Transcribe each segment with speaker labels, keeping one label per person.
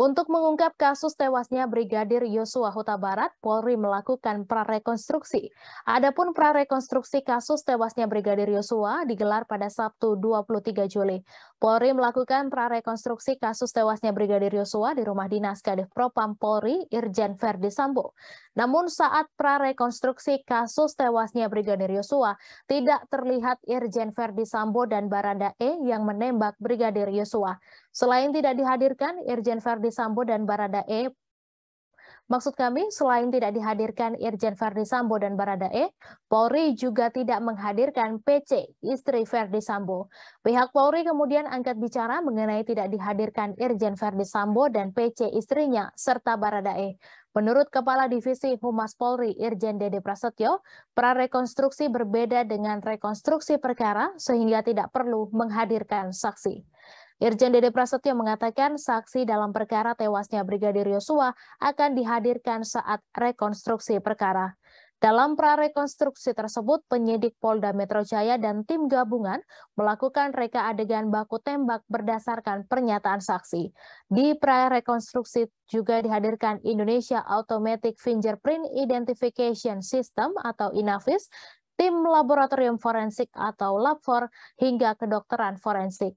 Speaker 1: Untuk mengungkap kasus tewasnya Brigadir Yosua Huta Barat, Polri melakukan prarekonstruksi. Adapun prarekonstruksi kasus tewasnya Brigadir Yosua digelar pada Sabtu 23 Juli. Polri melakukan prarekonstruksi kasus tewasnya Brigadir Yosua di rumah dinas Kadif Propam Polri Irjen Verdi Sambo. Namun saat prarekonstruksi kasus tewasnya Brigadir Yosua, tidak terlihat Irjen Verdi Sambo dan Barada E yang menembak Brigadir Yosua. Selain tidak dihadirkan, Irjen Verdi Sambo dan Barada E Maksud kami, selain tidak dihadirkan Irjen Verdi Sambo dan Baradae, Polri juga tidak menghadirkan PC, istri Verdi Sambo. Pihak Polri kemudian angkat bicara mengenai tidak dihadirkan Irjen Verdi Sambo dan PC istrinya, serta Baradae. Menurut Kepala Divisi Humas Polri Irjen Dede Prasetyo, prarekonstruksi berbeda dengan rekonstruksi perkara sehingga tidak perlu menghadirkan saksi. Irjen Dede Prasetyo mengatakan saksi dalam perkara tewasnya Brigadir Yosua akan dihadirkan saat rekonstruksi perkara. Dalam prarekonstruksi tersebut, penyidik Polda Metro Jaya dan tim gabungan melakukan reka adegan baku tembak berdasarkan pernyataan saksi. Di prarekonstruksi juga dihadirkan Indonesia Automatic Fingerprint Identification System atau INAFIS, tim laboratorium forensik atau LabFor, hingga kedokteran forensik.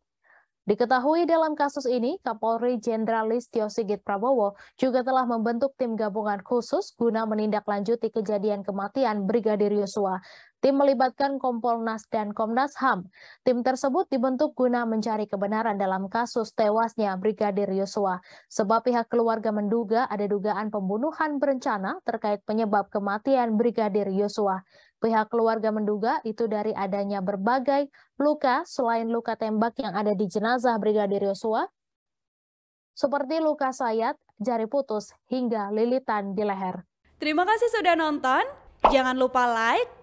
Speaker 1: Diketahui dalam kasus ini, Kapolri Jenderal Listio Sigit Prabowo juga telah membentuk tim gabungan khusus guna menindaklanjuti kejadian kematian Brigadir Yosua. Tim melibatkan Kompolnas dan Komnas HAM. Tim tersebut dibentuk guna mencari kebenaran dalam kasus tewasnya Brigadir Yosua, sebab pihak keluarga menduga ada dugaan pembunuhan berencana terkait penyebab kematian Brigadir Yosua. Pihak keluarga menduga itu dari adanya berbagai luka selain luka tembak yang ada di jenazah Brigadir Yosua, seperti luka sayat, jari putus, hingga lilitan di leher. Terima kasih sudah nonton. Jangan lupa like,